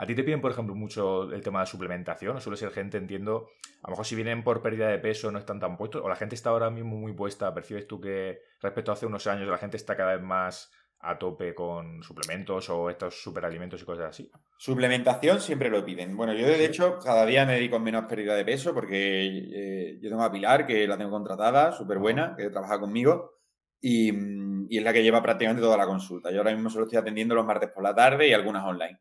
A ti te piden, por ejemplo, mucho el tema de suplementación, o suele ser gente, entiendo, a lo mejor si vienen por pérdida de peso no están tan puestos, o la gente está ahora mismo muy puesta, percibes tú que respecto a hace unos años la gente está cada vez más a tope con suplementos o estos superalimentos y cosas así? Suplementación siempre lo piden. Bueno, yo de hecho cada día me dedico menos pérdida de peso porque eh, yo tengo a Pilar, que la tengo contratada, súper buena, que trabaja conmigo y, mm, y, es la que lleva prácticamente toda la consulta. Yo ahora mismo solo estoy atendiendo los martes por la tarde y algunas online.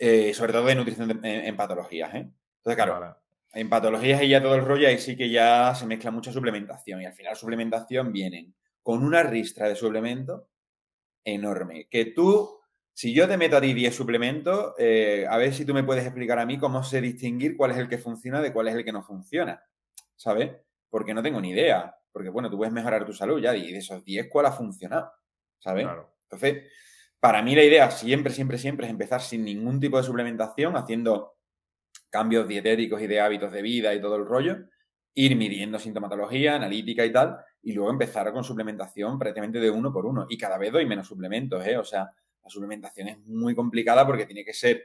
Eh, sobre todo de nutrición en, patologías. ¿eh? Entonces, claro, en patologías y ya todo el rollo, ahí sí que ya se mezcla mucha suplementación. Y al final, suplementación vienen con una ristra de suplementos enorme. Que tú, si yo te meto a ti 10 suplementos, eh, a ver si tú me puedes explicar a mí cómo sé distinguir cuál es el que funciona de cuál es el que no funciona. ¿Sabes? Porque no tengo ni idea. Porque, bueno, tú puedes mejorar tu salud ya y de esos 10, ¿cuál ha funcionado? ¿Sabes? Claro. Entonces, para mí la idea siempre, siempre, siempre es empezar sin ningún tipo de suplementación, haciendo cambios dietéticos y de hábitos de vida y todo el rollo, ir midiendo sintomatología, analítica y tal, y luego empezar con suplementación prácticamente de uno por uno. Y cada vez doy menos suplementos, ¿eh? O sea, la suplementación es muy complicada porque tiene que ser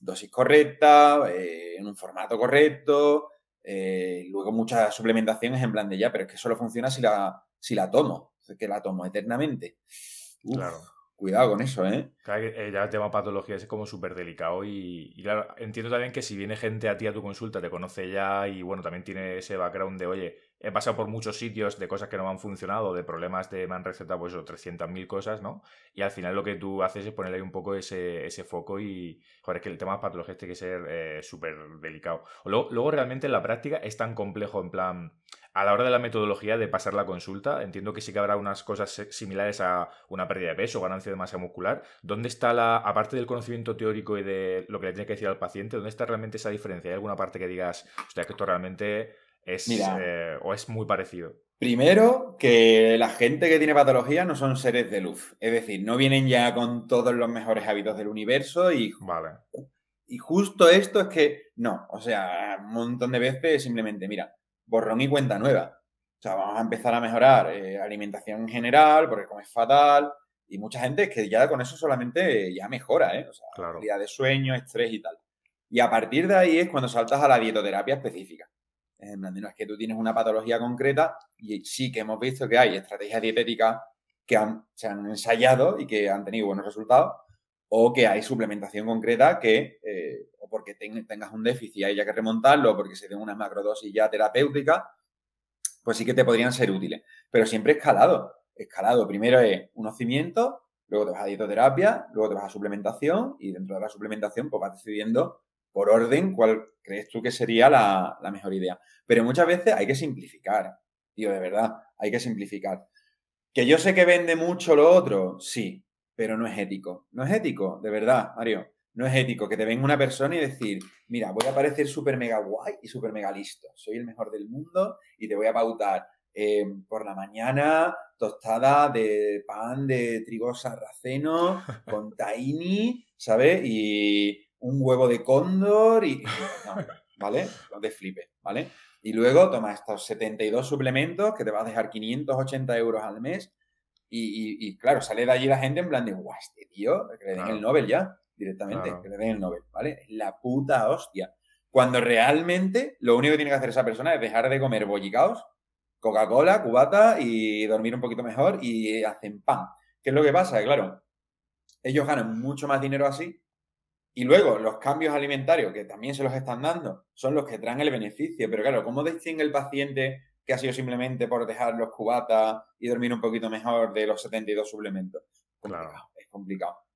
dosis correcta, eh, en un formato correcto, eh, luego muchas suplementaciones en plan de ya, pero es que solo funciona si la, si la tomo, que la tomo eternamente. Claro. Cuidado con eso, ¿eh? Claro, eh, ya el tema patología es como súper delicado y, claro, entiendo también que si viene gente a ti a tu consulta, te conoce ya y bueno, también tiene ese background de, oye, he pasado por muchos sitios de cosas que no me han funcionado, de problemas de me han recetado, pues 300.000 cosas, ¿no? Y al final lo que tú haces es ponerle ahí un poco ese, foco y, joder, es que el tema de patología tiene que ser eh, súper delicado. Luego, luego realmente en la práctica es tan complejo en plan a la hora de la metodología de pasar la consulta, entiendo que sí que habrá unas cosas similares a una pérdida de peso o ganancia de masa muscular. ¿Dónde está la, aparte del conocimiento teórico y de lo que le tiene que decir al paciente, dónde está realmente esa diferencia? ¿Hay alguna parte que digas, hostia, que esto realmente es eh, o es muy parecido? Primero, que la gente que tiene patología no son seres de luz. Es decir, no vienen ya con todos los mejores hábitos del universo y. Vale. Y justo esto es que no, o sea, un montón de veces simplemente, mira, borrón y cuenta nueva. O sea, vamos a empezar a mejorar eh, alimentación en general, porque es fatal. Y mucha gente es que ya con eso solamente eh, ya mejora, ¿eh? O sea, de sueño, estrés y tal. Y a partir de ahí es cuando saltas a la dietoterapia específica. En no es que tú tienes una patología concreta y sí que hemos visto que hay estrategias dietéticas que se han ensayado y que han tenido buenos resultados, o que hay suplementación concreta que eh, tengas un déficit y hay que remontarlo, porque se den unas macrodosis ya terapéuticas, pues sí que te podrían ser útiles. Pero siempre escalado. Escalado. Primero es unos cimientos, luego te vas a dietoterapia, luego te vas a suplementación y dentro de la suplementación pues vas decidiendo por orden cuál crees tú que sería la, la mejor idea. Pero muchas veces hay que simplificar, tío, de verdad, hay que simplificar. Que yo sé que vende mucho lo otro, sí, pero no es ético. No es ético, de verdad, Mario. No es ético que te venga una persona y decir, mira, voy a parecer súper mega guay y súper mega listo. Soy el mejor del mundo y te voy a pautar eh, por la mañana tostada de pan de trigo sarraceno con tahini, ¿sabes? Y un huevo de cóndor y... ¿Vale? No te flipes, ¿vale? Y luego toma estos 72 suplementos que te vas a dejar 580 euros al mes. Y, claro, sale de allí la gente en plan de, guau, este tío, que le den el Nobel ya directamente, que le den el Nobel, ¿vale? La puta hostia. Cuando realmente lo único que tiene que hacer esa persona es dejar de comer bollicaos, Coca-Cola, cubata y dormir un poquito mejor y hacen pan. ¿Qué es lo que pasa? Claro, ellos ganan mucho más dinero así y luego los cambios alimentarios que también se los están dando son los que traen el beneficio. Pero claro, ¿cómo distingue el paciente que ha sido simplemente por dejar los cubatas y dormir un poquito mejor de los 72 suplementos? claro. Es complicado.